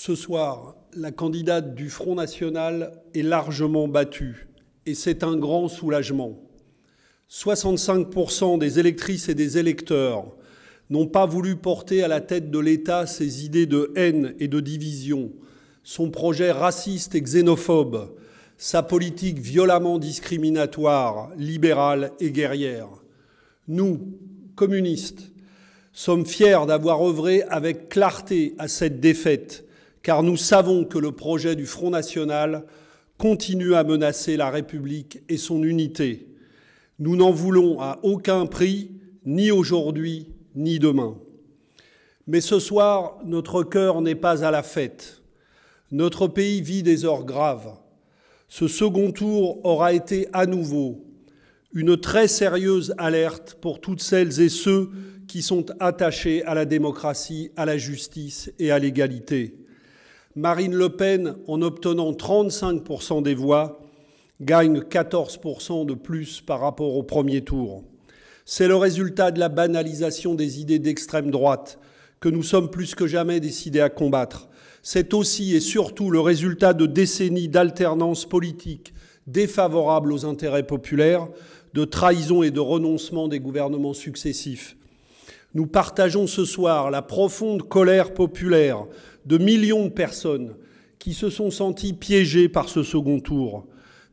Ce soir, la candidate du Front National est largement battue et c'est un grand soulagement. 65% des électrices et des électeurs n'ont pas voulu porter à la tête de l'État ses idées de haine et de division, son projet raciste et xénophobe, sa politique violemment discriminatoire, libérale et guerrière. Nous, communistes, sommes fiers d'avoir œuvré avec clarté à cette défaite car nous savons que le projet du Front National continue à menacer la République et son unité. Nous n'en voulons à aucun prix, ni aujourd'hui, ni demain. Mais ce soir, notre cœur n'est pas à la fête. Notre pays vit des heures graves. Ce second tour aura été à nouveau une très sérieuse alerte pour toutes celles et ceux qui sont attachés à la démocratie, à la justice et à l'égalité. Marine Le Pen, en obtenant 35% des voix, gagne 14% de plus par rapport au premier tour. C'est le résultat de la banalisation des idées d'extrême droite que nous sommes plus que jamais décidés à combattre. C'est aussi et surtout le résultat de décennies d'alternance politique défavorable aux intérêts populaires, de trahison et de renoncement des gouvernements successifs. Nous partageons ce soir la profonde colère populaire de millions de personnes qui se sont senties piégées par ce second tour,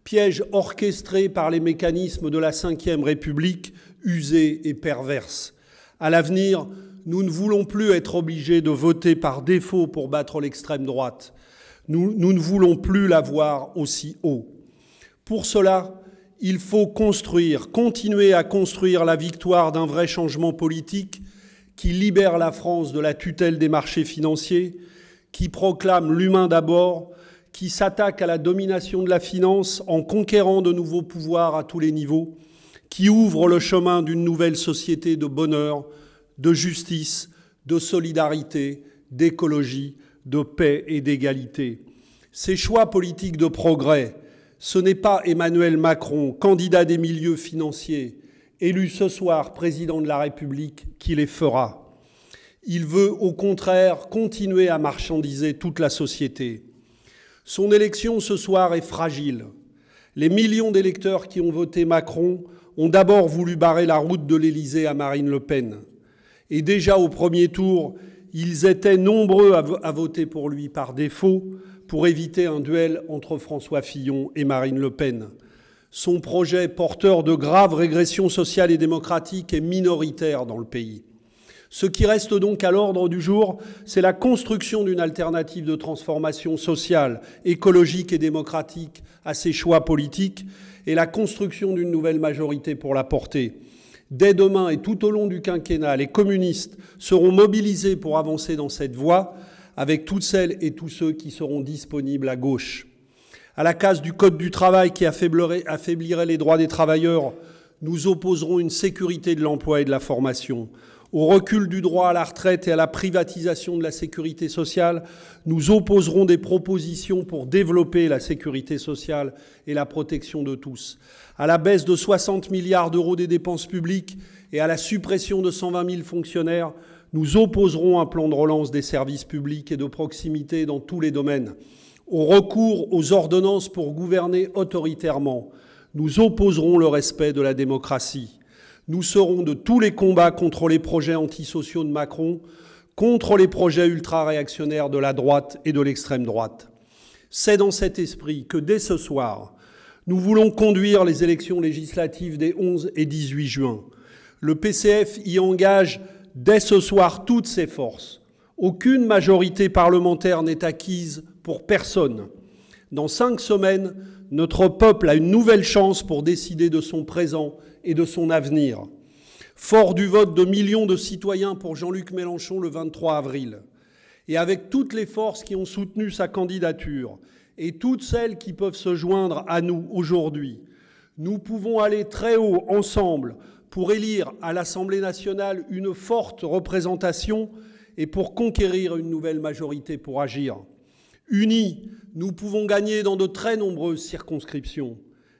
piège orchestré par les mécanismes de la Ve République usée et perverse. À l'avenir, nous ne voulons plus être obligés de voter par défaut pour battre l'extrême droite. Nous, nous ne voulons plus la voir aussi haut. Pour cela, il faut construire, continuer à construire la victoire d'un vrai changement politique qui libère la France de la tutelle des marchés financiers, qui proclame l'humain d'abord, qui s'attaque à la domination de la finance en conquérant de nouveaux pouvoirs à tous les niveaux, qui ouvre le chemin d'une nouvelle société de bonheur, de justice, de solidarité, d'écologie, de paix et d'égalité. Ces choix politiques de progrès, ce n'est pas Emmanuel Macron, candidat des milieux financiers, élu ce soir président de la République, qui les fera. Il veut au contraire continuer à marchandiser toute la société. Son élection ce soir est fragile. Les millions d'électeurs qui ont voté Macron ont d'abord voulu barrer la route de l'Élysée à Marine Le Pen. Et déjà au premier tour, ils étaient nombreux à, voter pour lui par défaut pour éviter un duel entre François Fillon et Marine Le Pen. Son projet porteur de graves régressions sociales et démocratiques est minoritaire dans le pays. Ce qui reste donc à l'ordre du jour, c'est la construction d'une alternative de transformation sociale, écologique et démocratique à ces choix politiques et la construction d'une nouvelle majorité pour la porter. Dès demain et tout au long du quinquennat, les communistes seront mobilisés pour avancer dans cette voie avec toutes celles et tous ceux qui seront disponibles à gauche à la case du Code du travail qui affaiblirait, affaiblirait les droits des travailleurs, nous opposerons une sécurité de l'emploi et de la formation. Au recul du droit à la retraite et à la privatisation de la sécurité sociale, nous opposerons des propositions pour développer la sécurité sociale et la protection de tous. À la baisse de 60 milliards d'euros des dépenses publiques et à la suppression de 120 000 fonctionnaires, nous opposerons un plan de relance des services publics et de proximité dans tous les domaines au recours aux ordonnances pour gouverner autoritairement, nous opposerons le respect de la démocratie. Nous serons de tous les combats contre les projets antisociaux de Macron, contre les projets ultra-réactionnaires de la droite et de l'extrême droite. C'est dans cet esprit que dès ce soir, nous voulons conduire les élections législatives des 11 et 18 juin. Le PCF y engage dès ce soir toutes ses forces. Aucune majorité parlementaire n'est acquise pour personne. Dans cinq semaines, notre peuple a une nouvelle chance pour décider de son présent et de son avenir. Fort du vote de millions de citoyens pour Jean-Luc Mélenchon le 23 avril, et avec toutes les forces qui ont soutenu sa candidature, et toutes celles qui peuvent se joindre à nous aujourd'hui, nous pouvons aller très haut ensemble pour élire à l'Assemblée nationale une forte représentation et pour conquérir une nouvelle majorité pour agir. Unis, nous pouvons gagner dans de très nombreuses circonscriptions.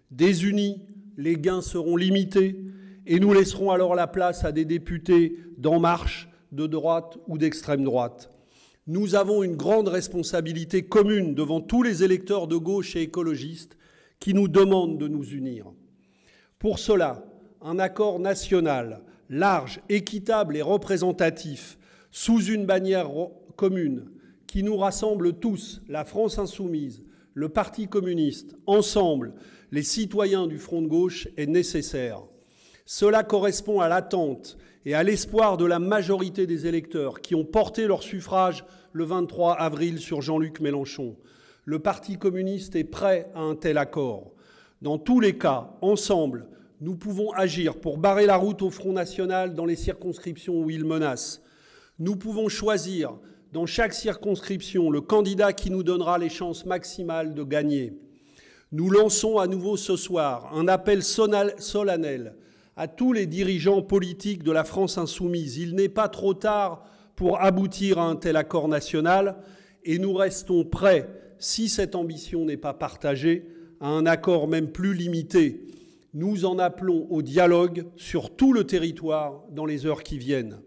Désunis, les gains seront limités et nous laisserons alors la place à des députés d'En Marche, de droite ou d'extrême droite. Nous avons une grande responsabilité commune devant tous les électeurs de gauche et écologistes qui nous demandent de nous unir. Pour cela, un accord national, large, équitable et représentatif, sous une bannière commune, qui nous rassemble tous, la France insoumise, le Parti communiste, ensemble, les citoyens du Front de gauche, est nécessaire. Cela correspond à l'attente et à l'espoir de la majorité des électeurs qui ont porté leur suffrage le 23 avril sur Jean-Luc Mélenchon. Le Parti communiste est prêt à un tel accord. Dans tous les cas, ensemble, nous pouvons agir pour barrer la route au Front national dans les circonscriptions où il menace. Nous pouvons choisir dans chaque circonscription le candidat qui nous donnera les chances maximales de gagner. Nous lançons à nouveau ce soir un appel solennel à tous les dirigeants politiques de la France insoumise. Il n'est pas trop tard pour aboutir à un tel accord national et nous restons prêts, si cette ambition n'est pas partagée, à un accord même plus limité. Nous en appelons au dialogue sur tout le territoire dans les heures qui viennent.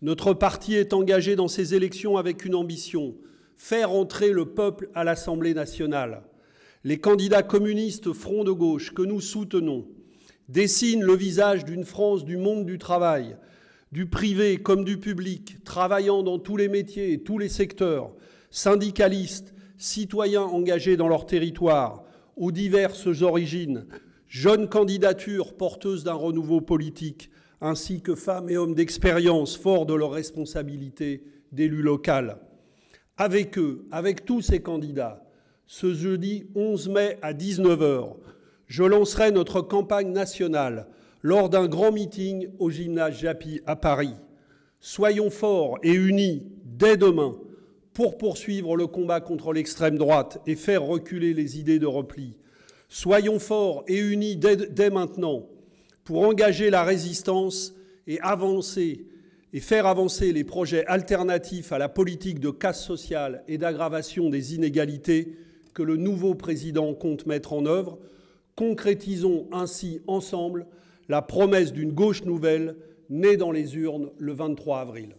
Notre parti est engagé dans ces élections avec une ambition, faire entrer le peuple à l'Assemblée nationale. Les candidats communistes front de gauche que nous soutenons dessinent le visage d'une France du monde du travail, du privé comme du public, travaillant dans tous les métiers et tous les secteurs, syndicalistes, citoyens engagés dans leur territoire, aux diverses origines, jeunes candidatures porteuses d'un renouveau politique, ainsi que femmes et hommes d'expérience, forts de leurs responsabilités d'élus locaux, Avec eux, avec tous ces candidats, ce jeudi 11 mai à 19h, je lancerai notre campagne nationale lors d'un grand meeting au gymnase Japy à Paris. Soyons forts et unis dès demain pour poursuivre le combat contre l'extrême droite et faire reculer les idées de repli. Soyons forts et unis dès maintenant pour engager la résistance et avancer et faire avancer les projets alternatifs à la politique de casse sociale et d'aggravation des inégalités que le nouveau président compte mettre en œuvre, concrétisons ainsi ensemble la promesse d'une gauche nouvelle née dans les urnes le 23 avril.